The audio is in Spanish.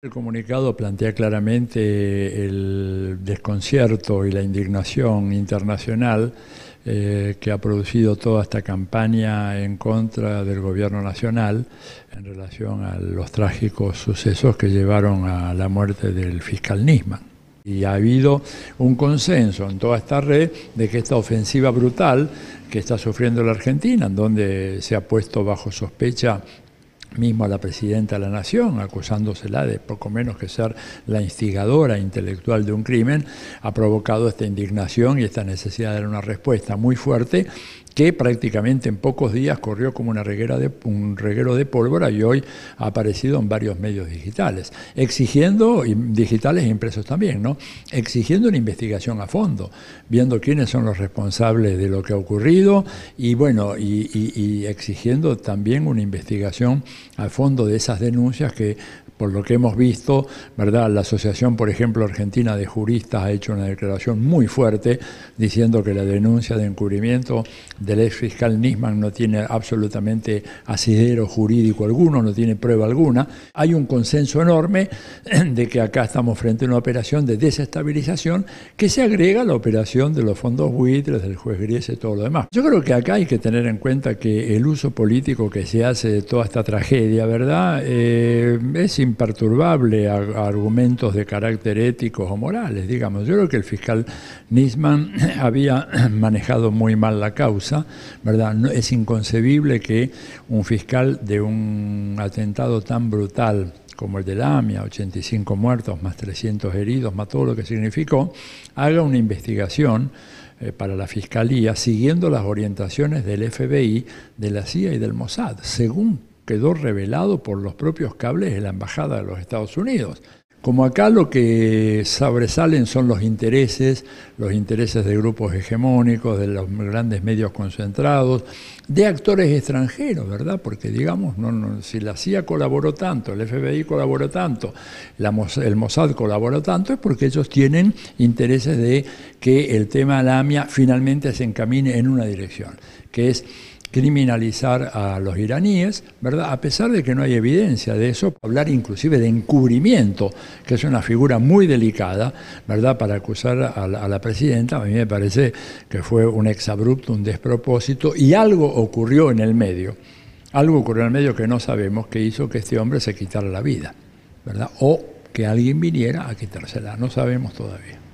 El comunicado plantea claramente el desconcierto y la indignación internacional eh, que ha producido toda esta campaña en contra del gobierno nacional en relación a los trágicos sucesos que llevaron a la muerte del fiscal Nisman. Y ha habido un consenso en toda esta red de que esta ofensiva brutal que está sufriendo la Argentina, en donde se ha puesto bajo sospecha mismo a la presidenta de la Nación, acusándosela de poco menos que ser la instigadora intelectual de un crimen, ha provocado esta indignación y esta necesidad de dar una respuesta muy fuerte que prácticamente en pocos días corrió como una reguera de, un reguero de pólvora y hoy ha aparecido en varios medios digitales, exigiendo, digitales e impresos también, ¿no? exigiendo una investigación a fondo, viendo quiénes son los responsables de lo que ha ocurrido y bueno, y exigiendo también una investigación al fondo de esas denuncias que por lo que hemos visto, ¿verdad? La Asociación, por ejemplo, Argentina de Juristas ha hecho una declaración muy fuerte diciendo que la denuncia de encubrimiento del ex fiscal Nisman no tiene absolutamente asidero jurídico alguno, no tiene prueba alguna. Hay un consenso enorme de que acá estamos frente a una operación de desestabilización que se agrega a la operación de los fondos buitres, del juez Griese y todo lo demás. Yo creo que acá hay que tener en cuenta que el uso político que se hace de toda esta tragedia, ¿verdad? Eh, imperturbable a, argumentos de carácter éticos o morales, digamos. Yo creo que el fiscal Nisman había manejado muy mal la causa, ¿verdad? No, es inconcebible que un fiscal de un atentado tan brutal como el de Lamia, 85 muertos más 300 heridos, más todo lo que significó, haga una investigación eh, para la Fiscalía siguiendo las orientaciones del FBI, de la CIA y del Mossad, según quedó revelado por los propios cables de la Embajada de los Estados Unidos. Como acá lo que sobresalen son los intereses, los intereses de grupos hegemónicos, de los grandes medios concentrados, de actores extranjeros, ¿verdad? Porque digamos, no, si la CIA colaboró tanto, el FBI colaboró tanto, el Mossad colaboró tanto, es porque ellos tienen intereses de que el tema Lamia finalmente se encamine en una dirección, que es criminalizar a los iraníes, ¿verdad? A pesar de que no hay evidencia de eso, hablar inclusive de encubrimiento, que es una figura muy delicada, ¿verdad? Para acusar a la, presidenta, a mí me parece que fue un exabrupto, un despropósito, y algo ocurrió en el medio, algo ocurrió en el medio que no sabemos que hizo que este hombre se quitara la vida, ¿verdad? O que alguien viniera a quitársela, no sabemos todavía.